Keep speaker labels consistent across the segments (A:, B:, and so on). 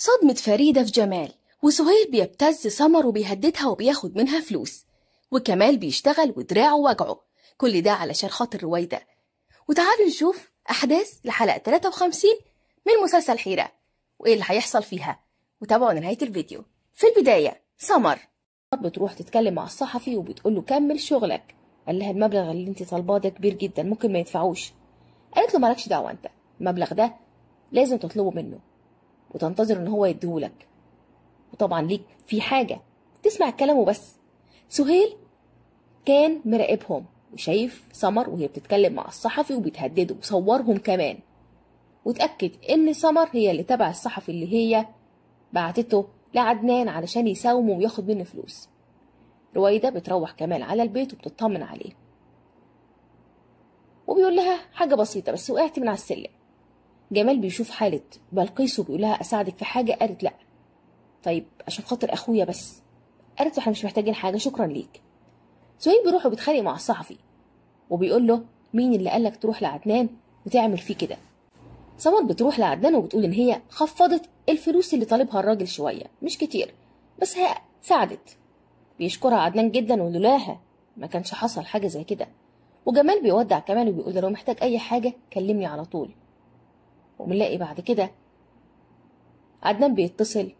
A: صدمة فريدة في جمال وسهير بيبتز سمر وبيهددها وبياخد منها فلوس وكمال بيشتغل ودراعه وجعه كل ده علشان خاطر رويدة وتعالوا نشوف أحداث لحلقة 53 من مسلسل حيرة وإيه اللي هيحصل فيها وتابعوا لنهاية الفيديو في البداية سمر بتروح تتكلم مع الصحفي وبتقول له كمل شغلك قال لها المبلغ اللي انت طالباه ده كبير جدا ممكن ما يدفعوش قالت له مالكش دعوه انت المبلغ ده لازم تطلبه منه وتنتظر ان هو يديهولك وطبعا ليك في حاجه تسمع كلامه بس سهيل كان مراقبهم وشايف سمر وهي بتتكلم مع الصحفي وبتهدده وصورهم كمان وتأكد إن سمر هي اللي تبع الصحفي اللي هي بعتته لعدنان علشان يساومه وياخد منه فلوس رويدة بتروح كمال على البيت وبتطمن عليه وبيقول لها حاجة بسيطة بس وقعت من على السلم جمال بيشوف حالة بلقيس وبيقول لها أساعدك في حاجة قالت لأ طيب عشان خاطر أخويا بس قالت احنا مش محتاجين حاجة شكرا ليك سهيل بيروح وبيتخانق مع الصحفي وبيقول له مين اللي قالك تروح لعدنان وتعمل فيه كده صمت بتروح لعدنان وبتقول ان هي خفضت الفلوس اللي طالبها الراجل شوية مش كتير بس هي ساعدت بيشكرها عدنان جدا ولولاها ما كانش حصل حاجة زي كده وجمال بيودع كمان وبيقول لو محتاج اي حاجة كلمني على طول وبنلاقي بعد كده عدنان بيتصل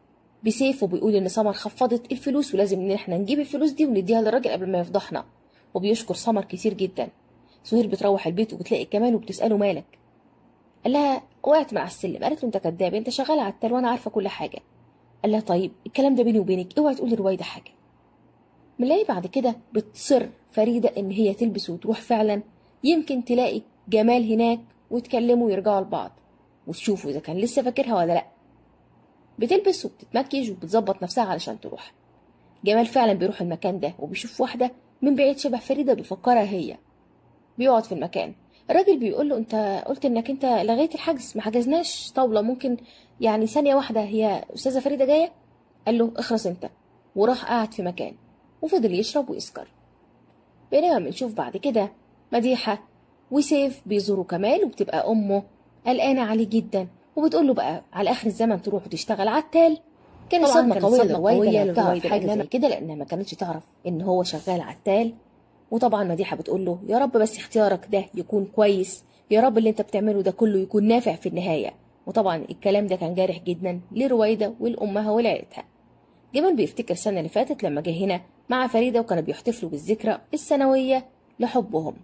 A: بسيف وبيقول ان سمر خفضت الفلوس ولازم ان احنا نجيب الفلوس دي ونديها للراجل قبل ما يفضحنا وبيشكر سمر كتير جدا سهير بتروح البيت وبتلاقي كمال وبتساله مالك قال لها وقعت مع السلم قالت له انت كداب انت شغال التل وانا عارفه كل حاجه قال لها طيب الكلام ده بيني وبينك اوعي تقول لروايده حاجه بنلاقي بعد كده بتصر فريده ان هي تلبس وتروح فعلا يمكن تلاقي جمال هناك وتكلموا ويرجعوا لبعض وتشوفوا اذا كان لسه فاكرها ولا لا بتلبس وبتتمكج وبتظبط نفسها علشان تروح جمال فعلا بيروح المكان ده وبيشوف واحده من بعيد شبه فريده بيفكرها هي بيقعد في المكان الراجل بيقول له انت قلت انك انت لغيت الحجز ما حجزناش طاوله ممكن يعني ثانيه واحده هي استاذه فريده جايه قال له اخرس انت وراح قعد في مكان وفضل يشرب ويسكر بينما بنشوف بعد كده مديحه وسيف بيزوروا كمال وبتبقى امه قلقانه عليه جدا وبتقول له بقى على اخر الزمن تروح وتشتغل عتال
B: كان صدمه قويه للرويده لو حاجه زي
A: كده لانها ما كانتش تعرف ان هو شغال عتال وطبعا مديحه بتقول له يا رب بس اختيارك ده يكون كويس يا رب اللي انت بتعمله ده كله يكون نافع في النهايه وطبعا الكلام ده كان جارح جدا لرويده ولامها ولعيلتها جمال بيفتكر السنه اللي فاتت لما جه هنا مع فريده وكانوا بيحتفلوا بالذكرى السنويه لحبهم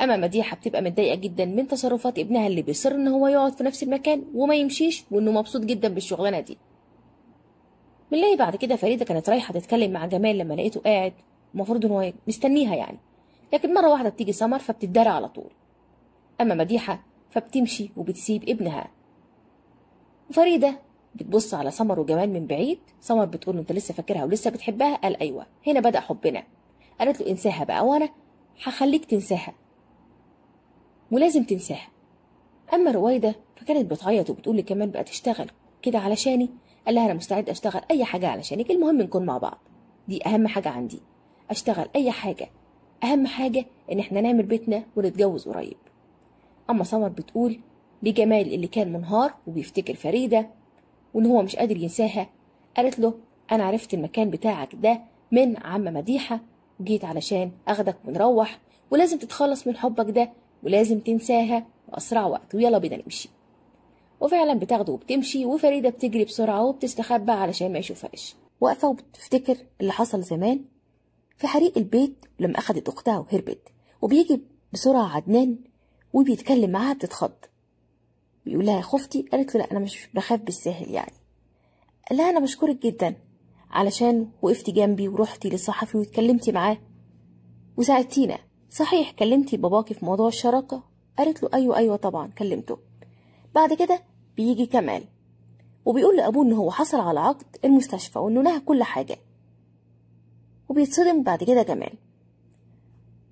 A: اما مديحه بتبقى متضايقه جدا من تصرفات ابنها اللي بيصر ان هو يقعد في نفس المكان وما يمشيش وانه مبسوط جدا بالشغلانه دي بنلاقي بعد كده فريده كانت رايحه تتكلم مع جمال لما لقيته قاعد المفروض ان هو مستنيها يعني لكن مره واحده بتيجي سمر فبتتدارى على طول اما مديحه فبتمشي وبتسيب ابنها وفريده بتبص على سمر وجمال من بعيد سمر بتقول له انت لسه فاكرها ولسه بتحبها قال ايوه هنا بدا حبنا قالت له انساها بقى وانا هخليك تنساها ولازم تنساها أما رويدة فكانت بتعيط وبتقول لي كمان بقى تشتغل كده علشاني قال لها أنا مستعد أشتغل أي حاجة علشانك المهم نكون مع بعض دي أهم حاجة عندي أشتغل أي حاجة أهم حاجة إن إحنا نعمل بيتنا ونتجوز قريب أما سمر بتقول لجمال اللي كان منهار وبيفتكر فريدة وإن هو مش قادر ينساها قالت له أنا عرفت المكان بتاعك ده من عم مديحة وجيت علشان أخدك ونروح ولازم تتخلص من حبك ده ولازم تنساها بأسرع وقت ويلا بينا نمشي وفعلا بتاخده وبتمشي وفريدة بتجري بسرعة وبتستخبى علشان ما يشوفهاش واقفة وبتفتكر اللي حصل زمان في حريق البيت لما أخدت أختها وهربت وبيجي بسرعة عدنان وبيتكلم معاها بتتخض بيقول لها خفتي قالت له لا أنا مش بخاف بالساهل يعني قال لها أنا بشكرك جدا علشان وقفتي جنبي ورحتي للصحفي واتكلمتي معاه وساعدتينا صحيح كلمتي باباكي في موضوع الشراكة قالت له أيوة أيوة طبعا كلمته بعد كده بيجي كمال وبيقول لأبوه إن هو حصل على عقد المستشفى وإنه نهى كل حاجة وبيتصدم بعد كده كمال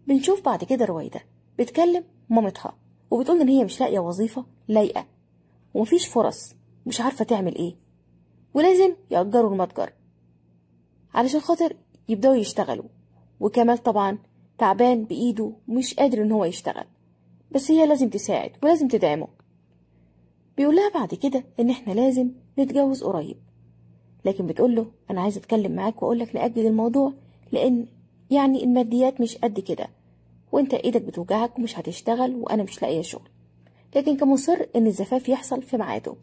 A: بنشوف بعد كده رويدة بتكلم مامتها وبتقول إن هي مش لاقية وظيفة لايقة ومفيش فرص مش عارفة تعمل إيه ولازم يأجروا المتجر علشان خاطر يبدأوا يشتغلوا وكمال طبعا تعبان بإيده ومش قادر إن هو يشتغل بس هي لازم تساعد ولازم تدعمه بيقولها بعد كده إن إحنا لازم نتجوز قريب لكن بتقوله أنا عايزة أتكلم معاك وأقولك نأجل الموضوع لأن يعني الماديات مش قد كده وأنت إيدك بتوجعك ومش هتشتغل وأنا مش لاقية شغل لكن كان مصر إن الزفاف يحصل في ميعاده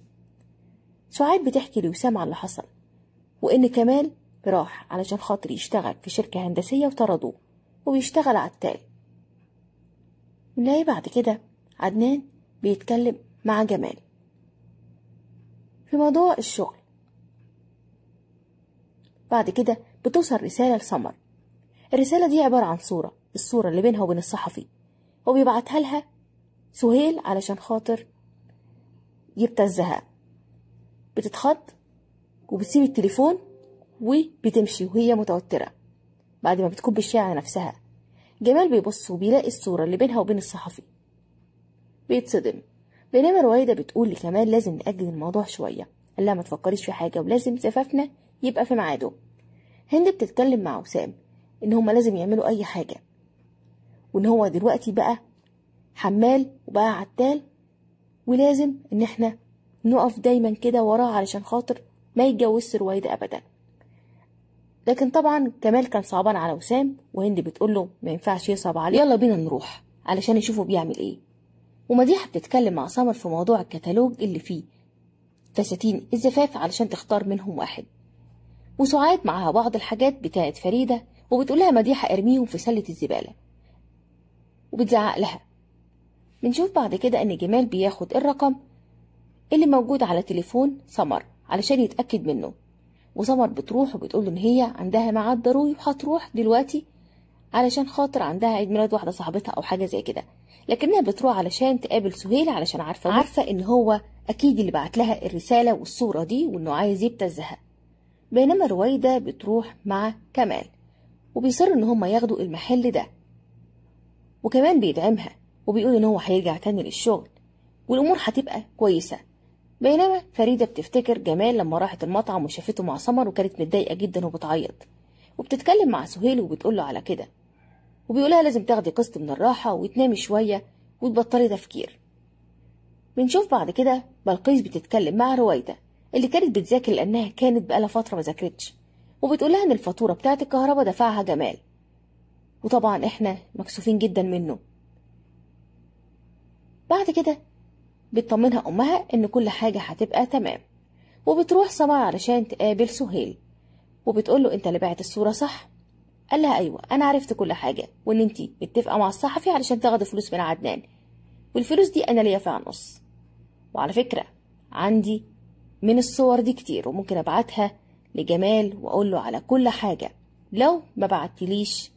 A: سعاد بتحكي لوسام على اللي حصل وإن كمال راح علشان خاطر يشتغل في شركة هندسية وطردوه وبيشتغل على التالي بنلاقي بعد كده عدنان بيتكلم مع جمال في موضوع الشغل بعد كده بتوصل رسالة لسمر الرسالة دي عبارة عن صورة الصورة اللي بينها وبين الصحفي وبيبعتها لها سهيل علشان خاطر يبتزها بتتخض وبتسيب التليفون وبتمشي وهي متوترة بعد ما بتكب على نفسها جمال بيبص وبيلاقي الصورة اللي بينها وبين الصحفي بيتصدم بينما رويدة بتقول لكمال لازم نأجل الموضوع شوية قال لها ما تفكريش في حاجة ولازم زفافنا يبقى في ميعاده هند بتتكلم مع وسام إن هما لازم يعملوا أي حاجة وإن هو دلوقتي بقى حمال وبقى عتال ولازم إن إحنا نقف دايما كده وراه علشان خاطر ما يتجوزش رويدة أبدا لكن طبعا كمال كان صعبان على وسام وهند بتقول له ما ينفعش يصعب عليه يلا بينا نروح علشان يشوفوا بيعمل ايه ومديحه بتتكلم مع سمر في موضوع الكتالوج اللي فيه فساتين الزفاف علشان تختار منهم واحد وسعاد معاها بعض الحاجات بتاعت فريده وبتقول لها مديحه ارميهم في سله الزباله وبتزعق لها بنشوف بعد كده ان جمال بياخد الرقم اللي موجود على تليفون سمر علشان يتاكد منه وسمر بتروح وبتقول ان هي عندها ميعاد ضروري وهتروح دلوقتي علشان خاطر عندها عيد ميلاد واحده صاحبتها او حاجه زي كده لكنها بتروح علشان تقابل سهيل علشان عارفه عارفه ان هو اكيد اللي بعت لها الرساله والصوره دي وانه عايز يبتزها بينما رويده بتروح مع كمال وبيصر ان هما ياخدوا المحل ده وكمان بيدعمها وبيقول ان هو هيرجع تاني للشغل والامور هتبقى كويسه بينما فريدة بتفتكر جمال لما راحت المطعم وشافته مع سمر وكانت متضايقة جدا وبتعيط وبتتكلم مع سهيل وبتقول له على كده وبيقولها لازم تاخدي قسط من الراحة وتنامي شوية وتبطلي تفكير بنشوف بعد كده بلقيس بتتكلم مع رويدة اللي كانت بتذاكر لأنها كانت بقالها فترة ما ذاكرتش وبتقولها إن الفاتورة بتاعة الكهرباء دفعها جمال وطبعا إحنا مكسوفين جدا منه بعد كده بتطمنها أمها إن كل حاجة هتبقى تمام وبتروح سما علشان تقابل سهيل وبتقول له أنت اللي بعت الصورة صح؟ قال لها أيوة أنا عرفت كل حاجة وإن أنتي متفقة مع الصحفي علشان تاخدي فلوس من عدنان والفلوس دي أنا ليا فيها نص وعلى فكرة عندي من الصور دي كتير وممكن أبعتها لجمال وأقول له على كل حاجة لو ما بعتليش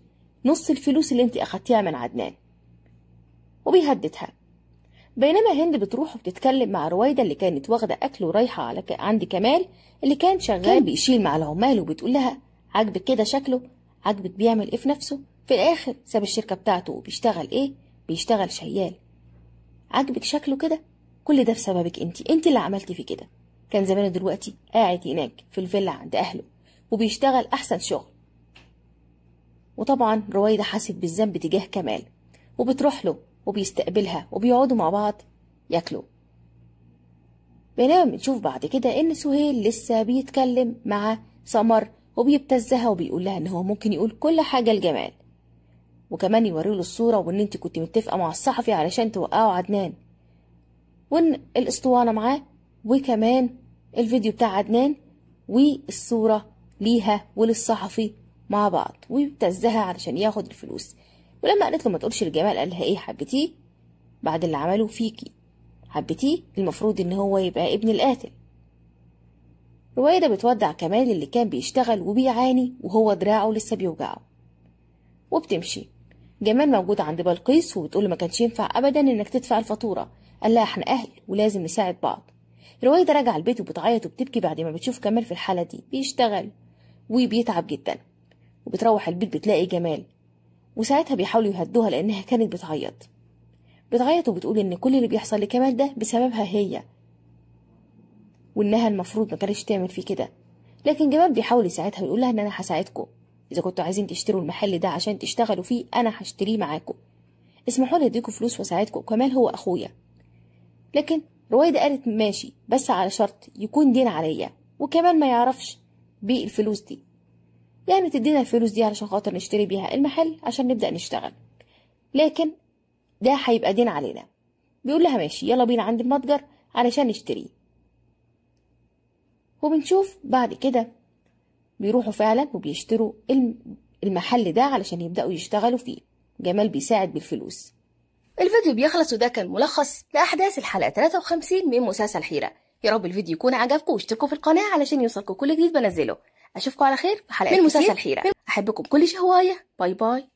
A: نص الفلوس اللي أنتي أخدتيها من عدنان وبيهددها بينما هند بتروح وبتتكلم مع رويدة اللي كانت واخدة أكل ورايحة على ك... عند كمال اللي كان شغال كان بيشيل مع العمال وبتقول لها عاجبك كده شكله عاجبك بيعمل إيه في نفسه في الآخر ساب الشركة بتاعته وبيشتغل إيه بيشتغل شيال عاجبك شكله كده كل ده بسببك أنت أنت اللي عملتي فيه كده كان زمانه دلوقتي قاعد هناك في الفيلا عند أهله وبيشتغل أحسن شغل وطبعا رويدة حست بالذنب تجاه كمال وبتروح له وبيستقبلها وبيقعدوا مع بعض ياكلوا بينما بنشوف بعد كده ان سهيل لسه بيتكلم مع سمر وبيبتزها وبيقول لها ان هو ممكن يقول كل حاجه لجمال وكمان له الصوره وان انت كنت متفقه مع الصحفي علشان توقعوا عدنان وان الاسطوانه معاه وكمان الفيديو بتاع عدنان والصوره ليها وللصحفي مع بعض ويبتزها علشان ياخد الفلوس ولما قالت له ما تقولش لجمال قال لها ايه حبتي بعد اللي عمله فيكي حبتي المفروض ان هو يبقى ابن القاتل رويدة بتودع كمال اللي كان بيشتغل وبيعاني وهو دراعه لسه بيوجعه وبتمشي جمال موجود عند بلقيس وبتقول ما كانش ينفع ابدا انك تدفع الفاتوره قال لها احنا اهل ولازم نساعد بعض رويدة راجعة البيت وبتعيط وبتبكي بعد ما بتشوف كمال في الحالة دي بيشتغل وبيتعب جدا وبتروح البيت بتلاقي جمال وساعتها بيحاولوا يهدوها لأنها كانت بتعيط بتعيط وبتقول إن كل اللي بيحصل لكمال ده بسببها هي وإنها المفروض ما كانتش تعمل فيه كده لكن جمال بيحاول يساعدها ويقول لها إن أنا هساعدكم إذا كنتوا عايزين تشتروا المحل ده عشان تشتغلوا فيه أنا هشتريه معاكم اسمحوا لي أديكوا فلوس وأساعدكم كمال هو أخويا لكن رويدة قالت ماشي بس على شرط يكون دين عليا وكمان ما يعرفش بيه الفلوس دي يعني تدينا الفلوس دي علشان خاطر نشتري بيها المحل عشان نبدأ نشتغل لكن ده هيبقى دين علينا بيقول لها ماشي يلا بينا عند المتجر علشان نشتريه وبنشوف بعد كده بيروحوا فعلا وبيشتروا المحل ده علشان يبدأوا يشتغلوا فيه جمال بيساعد بالفلوس الفيديو بيخلص وده كان ملخص لأحداث الحلقة 53 من مسلسل حيرة يا رب الفيديو يكون عجبكم واشتركوا في القناة علشان يوصلكم كل جديد بنزله اشوفكم على خير في حلقه من مسلسل حيره احبكم كل شهوايه باي باي